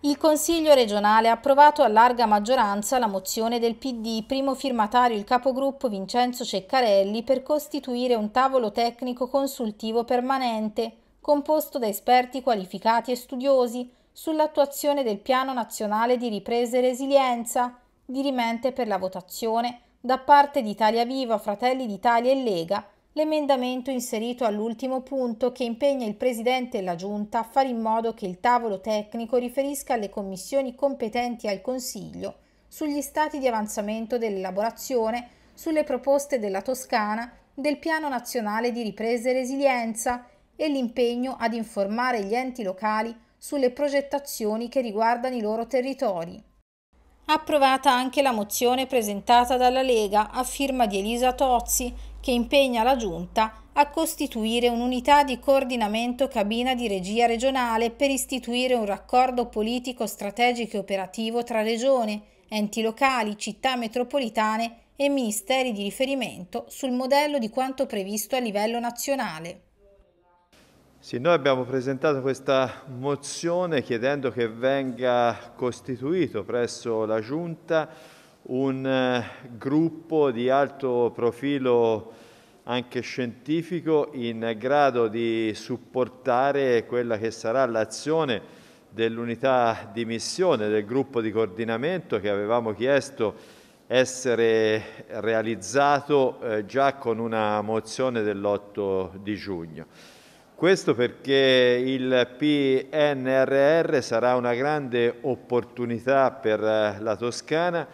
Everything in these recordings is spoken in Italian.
Il Consiglio regionale ha approvato a larga maggioranza la mozione del PD, primo firmatario il capogruppo Vincenzo Ceccarelli, per costituire un tavolo tecnico consultivo permanente, composto da esperti qualificati e studiosi, sull'attuazione del Piano Nazionale di Ripresa e Resilienza, dirimente per la votazione da parte di Italia Viva, Fratelli d'Italia e Lega l'emendamento inserito all'ultimo punto che impegna il Presidente e la Giunta a fare in modo che il tavolo tecnico riferisca alle commissioni competenti al Consiglio sugli stati di avanzamento dell'elaborazione, sulle proposte della Toscana, del Piano Nazionale di Ripresa e Resilienza e l'impegno ad informare gli enti locali sulle progettazioni che riguardano i loro territori approvata anche la mozione presentata dalla Lega a firma di Elisa Tozzi che impegna la Giunta a costituire un'unità di coordinamento cabina di regia regionale per istituire un raccordo politico strategico e operativo tra regione, enti locali, città metropolitane e ministeri di riferimento sul modello di quanto previsto a livello nazionale. Sì, noi abbiamo presentato questa mozione chiedendo che venga costituito presso la Giunta un eh, gruppo di alto profilo anche scientifico in grado di supportare quella che sarà l'azione dell'unità di missione, del gruppo di coordinamento che avevamo chiesto essere realizzato eh, già con una mozione dell'8 di giugno. Questo perché il PNRR sarà una grande opportunità per eh, la Toscana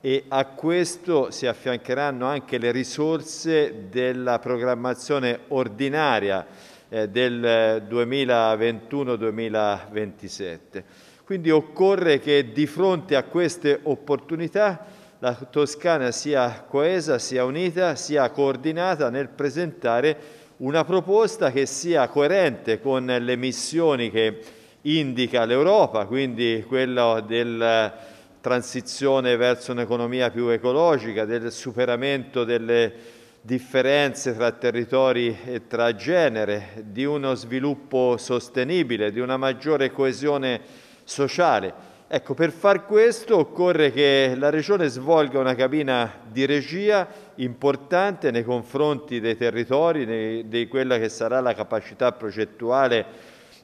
e a questo si affiancheranno anche le risorse della programmazione ordinaria eh, del 2021-2027. Quindi occorre che di fronte a queste opportunità la Toscana sia coesa, sia unita, sia coordinata nel presentare una proposta che sia coerente con le missioni che indica l'Europa, quindi quella della eh, transizione verso un'economia più ecologica, del superamento delle differenze tra territori e tra genere, di uno sviluppo sostenibile, di una maggiore coesione sociale. Ecco, per far questo occorre che la Regione svolga una cabina di regia importante nei confronti dei territori, di quella che sarà la capacità progettuale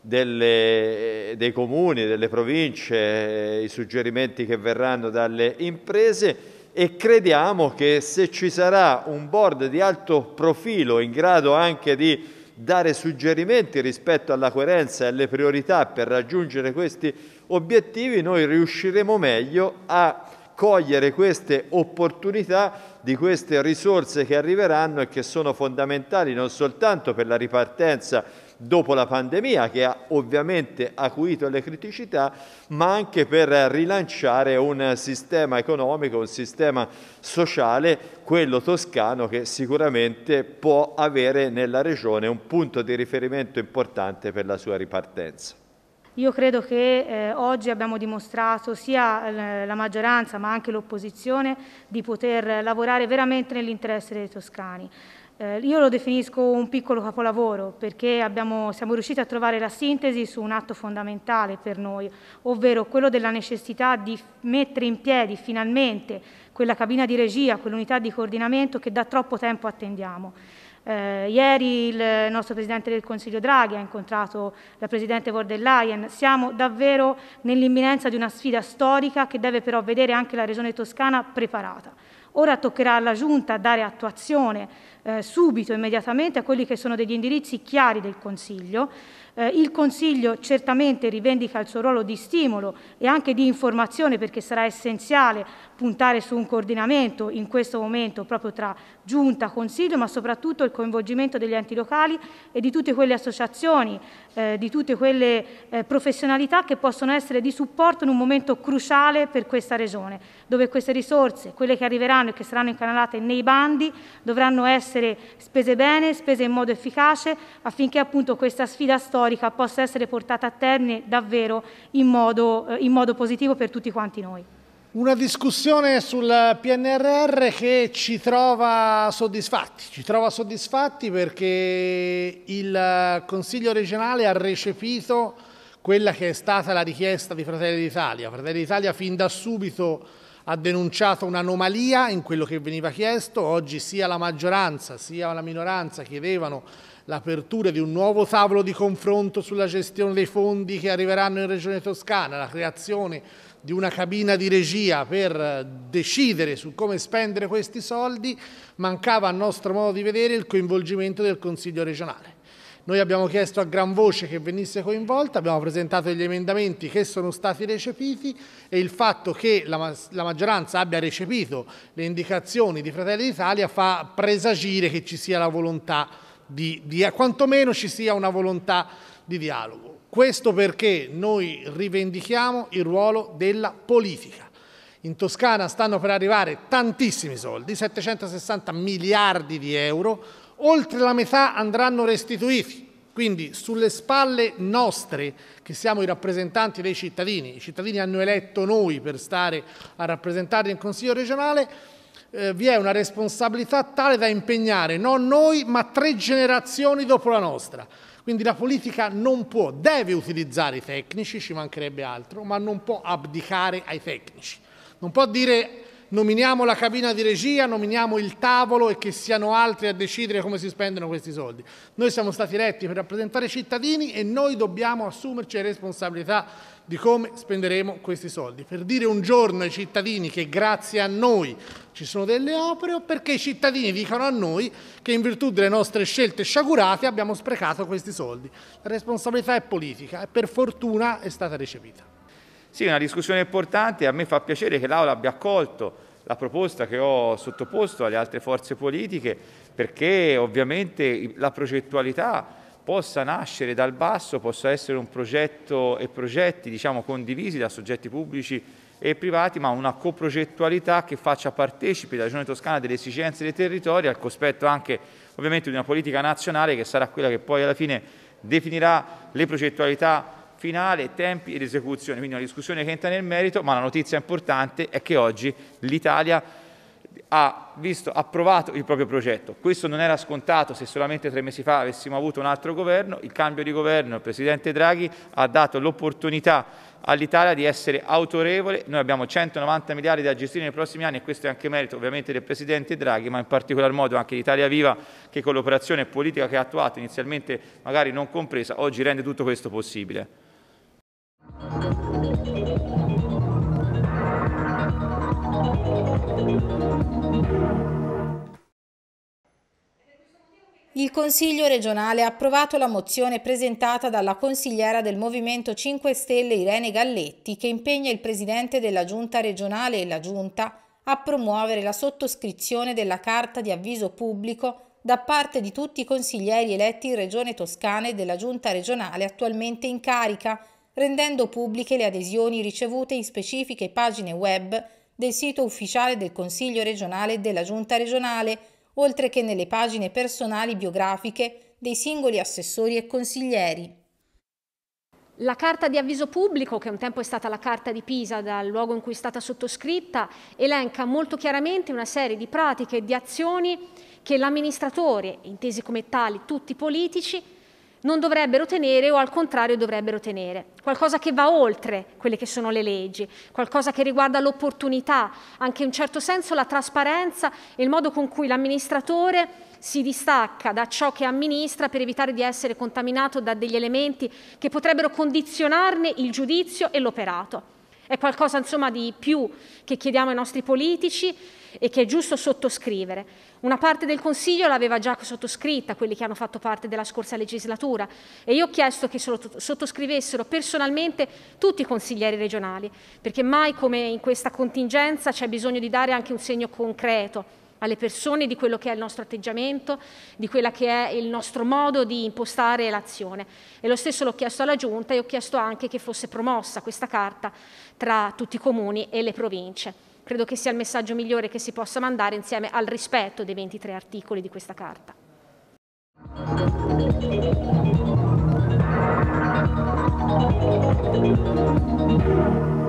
delle, dei comuni, delle province, eh, i suggerimenti che verranno dalle imprese e crediamo che se ci sarà un board di alto profilo in grado anche di dare suggerimenti rispetto alla coerenza e alle priorità per raggiungere questi obiettivi, noi riusciremo meglio a cogliere queste opportunità di queste risorse che arriveranno e che sono fondamentali non soltanto per la ripartenza dopo la pandemia che ha ovviamente acuito le criticità, ma anche per rilanciare un sistema economico, un sistema sociale, quello toscano che sicuramente può avere nella regione un punto di riferimento importante per la sua ripartenza. Io credo che eh, oggi abbiamo dimostrato sia eh, la maggioranza ma anche l'opposizione di poter lavorare veramente nell'interesse dei toscani. Eh, io lo definisco un piccolo capolavoro perché abbiamo, siamo riusciti a trovare la sintesi su un atto fondamentale per noi, ovvero quello della necessità di mettere in piedi finalmente quella cabina di regia, quell'unità di coordinamento che da troppo tempo attendiamo. Eh, ieri il nostro Presidente del Consiglio Draghi ha incontrato la Presidente von der Leyen. Siamo davvero nell'imminenza di una sfida storica che deve però vedere anche la Regione Toscana preparata. Ora toccherà alla Giunta dare attuazione eh, subito, immediatamente, a quelli che sono degli indirizzi chiari del Consiglio. Eh, il Consiglio certamente rivendica il suo ruolo di stimolo e anche di informazione perché sarà essenziale puntare su un coordinamento in questo momento proprio tra Giunta, Consiglio, ma soprattutto il coinvolgimento degli enti locali e di tutte quelle associazioni, eh, di tutte quelle eh, professionalità che possono essere di supporto in un momento cruciale per questa regione, dove queste risorse, quelle che arriveranno e che saranno incanalate nei bandi, dovranno essere essere spese bene, spese in modo efficace, affinché appunto questa sfida storica possa essere portata a termine davvero in modo, eh, in modo positivo per tutti quanti noi. Una discussione sul PNRR che ci trova soddisfatti, ci trova soddisfatti perché il Consiglio regionale ha recepito quella che è stata la richiesta di Fratelli d'Italia. Fratelli d'Italia fin da subito ha denunciato un'anomalia in quello che veniva chiesto, oggi sia la maggioranza sia la minoranza chiedevano l'apertura di un nuovo tavolo di confronto sulla gestione dei fondi che arriveranno in Regione Toscana, la creazione di una cabina di regia per decidere su come spendere questi soldi, mancava a nostro modo di vedere il coinvolgimento del Consiglio regionale. Noi abbiamo chiesto a gran voce che venisse coinvolta, abbiamo presentato degli emendamenti che sono stati recepiti e il fatto che la, la maggioranza abbia recepito le indicazioni di Fratelli d'Italia fa presagire che ci sia la volontà di, di quantomeno ci sia una volontà di dialogo. Questo perché noi rivendichiamo il ruolo della politica. In Toscana stanno per arrivare tantissimi soldi, 760 miliardi di euro, oltre la metà andranno restituiti. Quindi sulle spalle nostre, che siamo i rappresentanti dei cittadini, i cittadini hanno eletto noi per stare a rappresentarli in Consiglio regionale, eh, vi è una responsabilità tale da impegnare non noi ma tre generazioni dopo la nostra. Quindi la politica non può, deve utilizzare i tecnici, ci mancherebbe altro, ma non può abdicare ai tecnici. Non può dire nominiamo la cabina di regia, nominiamo il tavolo e che siano altri a decidere come si spendono questi soldi. Noi siamo stati eletti per rappresentare i cittadini e noi dobbiamo assumerci le responsabilità di come spenderemo questi soldi. Per dire un giorno ai cittadini che grazie a noi ci sono delle opere o perché i cittadini dicano a noi che in virtù delle nostre scelte sciagurate abbiamo sprecato questi soldi. La responsabilità è politica e per fortuna è stata recepita. Sì, è una discussione importante, e a me fa piacere che l'Aula abbia accolto la proposta che ho sottoposto alle altre forze politiche perché ovviamente la progettualità possa nascere dal basso, possa essere un progetto e progetti diciamo, condivisi da soggetti pubblici e privati, ma una coprogettualità che faccia partecipi la Regione Toscana delle esigenze dei territori, al cospetto anche ovviamente di una politica nazionale che sarà quella che poi alla fine definirà le progettualità finale, tempi ed esecuzione, quindi una discussione che entra nel merito, ma la notizia importante è che oggi l'Italia ha visto approvato il proprio progetto. Questo non era scontato se solamente tre mesi fa avessimo avuto un altro governo. Il cambio di governo, il Presidente Draghi ha dato l'opportunità all'Italia di essere autorevole. Noi abbiamo 190 miliardi da gestire nei prossimi anni e questo è anche merito ovviamente del Presidente Draghi, ma in particolar modo anche l'Italia Viva che con l'operazione politica che ha attuato, inizialmente magari non compresa, oggi rende tutto questo possibile. Il Consiglio regionale ha approvato la mozione presentata dalla consigliera del Movimento 5 Stelle Irene Galletti che impegna il Presidente della Giunta regionale e la Giunta a promuovere la sottoscrizione della carta di avviso pubblico da parte di tutti i consiglieri eletti in Regione Toscana e della Giunta regionale attualmente in carica rendendo pubbliche le adesioni ricevute in specifiche pagine web del sito ufficiale del Consiglio regionale e della Giunta regionale, oltre che nelle pagine personali biografiche dei singoli assessori e consiglieri. La carta di avviso pubblico, che un tempo è stata la carta di Pisa dal luogo in cui è stata sottoscritta, elenca molto chiaramente una serie di pratiche e di azioni che l'amministratore, intesi come tali tutti i politici, non dovrebbero tenere o al contrario dovrebbero tenere. Qualcosa che va oltre quelle che sono le leggi, qualcosa che riguarda l'opportunità, anche in un certo senso la trasparenza e il modo con cui l'amministratore si distacca da ciò che amministra per evitare di essere contaminato da degli elementi che potrebbero condizionarne il giudizio e l'operato. È qualcosa insomma di più che chiediamo ai nostri politici e che è giusto sottoscrivere. Una parte del Consiglio l'aveva già sottoscritta, quelli che hanno fatto parte della scorsa legislatura, e io ho chiesto che sottoscrivessero personalmente tutti i consiglieri regionali, perché mai come in questa contingenza c'è bisogno di dare anche un segno concreto alle persone di quello che è il nostro atteggiamento, di quello che è il nostro modo di impostare l'azione. E lo stesso l'ho chiesto alla Giunta e ho chiesto anche che fosse promossa questa carta tra tutti i comuni e le province. Credo che sia il messaggio migliore che si possa mandare insieme al rispetto dei 23 articoli di questa carta. Thank you.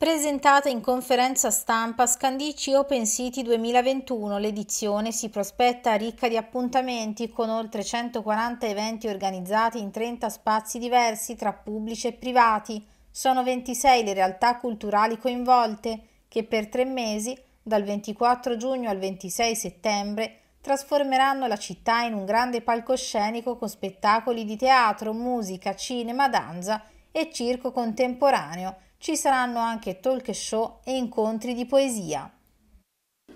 Presentata in conferenza stampa Scandici Open City 2021, l'edizione si prospetta ricca di appuntamenti con oltre 140 eventi organizzati in 30 spazi diversi tra pubblici e privati. Sono 26 le realtà culturali coinvolte che per tre mesi, dal 24 giugno al 26 settembre, trasformeranno la città in un grande palcoscenico con spettacoli di teatro, musica, cinema, danza e circo contemporaneo ci saranno anche talk show e incontri di poesia.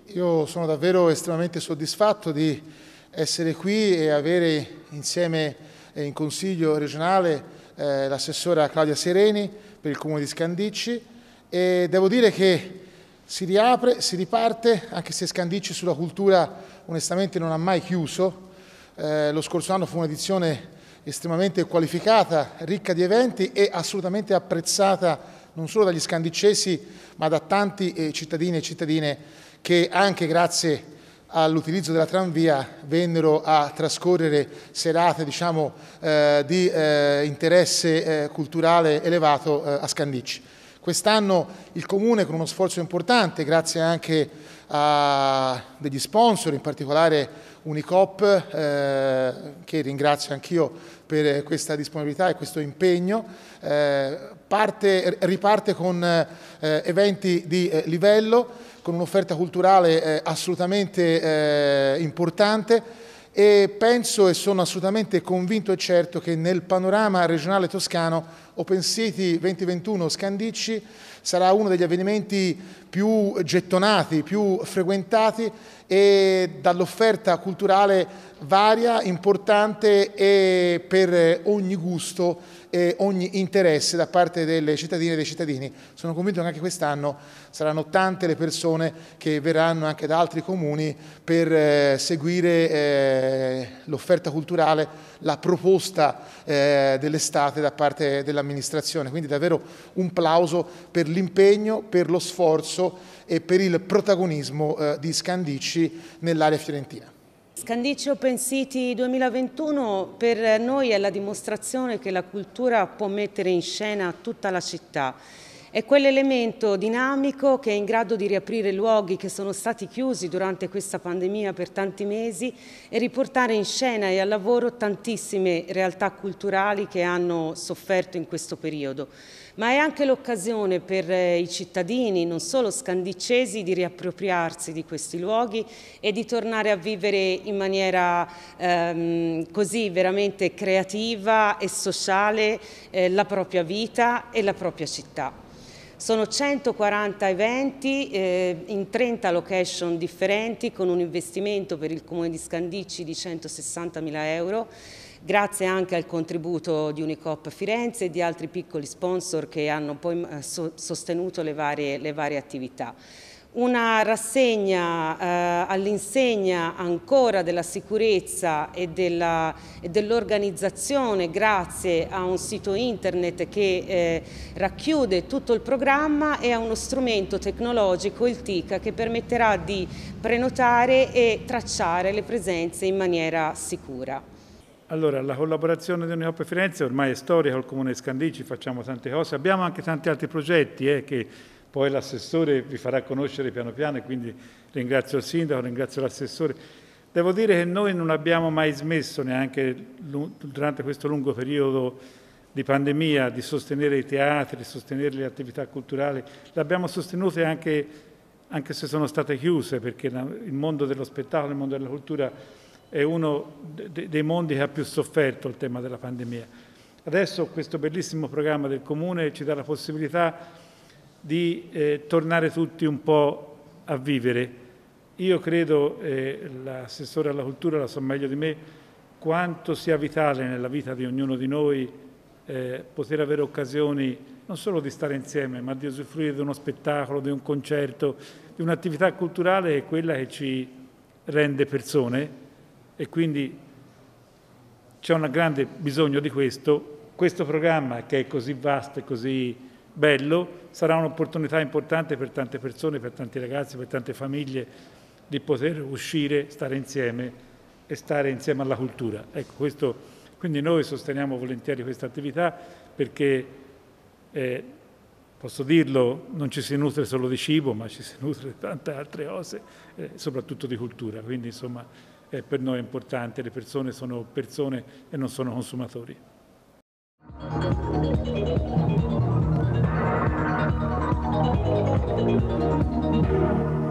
Io sono davvero estremamente soddisfatto di essere qui e avere insieme eh, in Consiglio regionale eh, l'assessora Claudia Sereni per il Comune di Scandicci e devo dire che si riapre, si riparte, anche se Scandicci sulla cultura onestamente non ha mai chiuso. Eh, lo scorso anno fu un'edizione estremamente qualificata, ricca di eventi e assolutamente apprezzata non solo dagli scandicesi, ma da tanti eh, cittadini e cittadine che anche grazie all'utilizzo della tranvia vennero a trascorrere serate diciamo, eh, di eh, interesse eh, culturale elevato eh, a Scandicci. Quest'anno il Comune con uno sforzo importante, grazie anche a degli sponsor, in particolare Unicop, eh, che ringrazio anch'io per questa disponibilità e questo impegno, parte, riparte con eh, eventi di eh, livello, con un'offerta culturale eh, assolutamente eh, importante e penso e sono assolutamente convinto e certo che nel panorama regionale toscano Open City 2021 Scandicci sarà uno degli avvenimenti più gettonati, più frequentati e dall'offerta culturale varia, importante e per ogni gusto eh, ogni interesse da parte delle cittadine e dei cittadini. Sono convinto che anche quest'anno saranno tante le persone che verranno anche da altri comuni per eh, seguire eh, l'offerta culturale, la proposta eh, dell'estate da parte dell'amministrazione. Quindi davvero un plauso per l'impegno, per lo sforzo e per il protagonismo eh, di Scandicci nell'area fiorentina. Scandici Open City 2021 per noi è la dimostrazione che la cultura può mettere in scena tutta la città. È quell'elemento dinamico che è in grado di riaprire luoghi che sono stati chiusi durante questa pandemia per tanti mesi e riportare in scena e al lavoro tantissime realtà culturali che hanno sofferto in questo periodo. Ma è anche l'occasione per eh, i cittadini, non solo scandicesi, di riappropriarsi di questi luoghi e di tornare a vivere in maniera ehm, così veramente creativa e sociale eh, la propria vita e la propria città. Sono 140 eventi eh, in 30 location differenti con un investimento per il Comune di Scandicci di 160.000 euro grazie anche al contributo di Unicop Firenze e di altri piccoli sponsor che hanno poi eh, sostenuto le varie, le varie attività una rassegna eh, all'insegna ancora della sicurezza e, dell'organizzazione dell grazie a un sito internet che eh, racchiude tutto il programma e a uno strumento tecnologico, il TICA, che permetterà di prenotare e tracciare le presenze in maniera sicura. Allora, la collaborazione di Unicop Firenze ormai è storica, col Comune di Scandici facciamo tante cose, abbiamo anche tanti altri progetti eh, che poi l'assessore vi farà conoscere piano piano quindi ringrazio il sindaco, ringrazio l'assessore. Devo dire che noi non abbiamo mai smesso, neanche durante questo lungo periodo di pandemia, di sostenere i teatri, di sostenere le attività culturali. Le abbiamo sostenute anche, anche se sono state chiuse, perché il mondo dello spettacolo, il mondo della cultura è uno dei mondi che ha più sofferto il tema della pandemia. Adesso questo bellissimo programma del Comune ci dà la possibilità di eh, tornare tutti un po' a vivere. Io credo, eh, l'assessore alla cultura la so meglio di me, quanto sia vitale nella vita di ognuno di noi eh, poter avere occasioni non solo di stare insieme, ma di usufruire di uno spettacolo, di un concerto, di un'attività culturale che è quella che ci rende persone e quindi c'è un grande bisogno di questo. Questo programma che è così vasto e così bello, sarà un'opportunità importante per tante persone, per tanti ragazzi, per tante famiglie di poter uscire, stare insieme e stare insieme alla cultura. Ecco, questo, quindi noi sosteniamo volentieri questa attività perché, eh, posso dirlo, non ci si nutre solo di cibo, ma ci si nutre di tante altre cose, eh, soprattutto di cultura. Quindi insomma eh, per noi è importante, le persone sono persone e non sono consumatori. Thank you.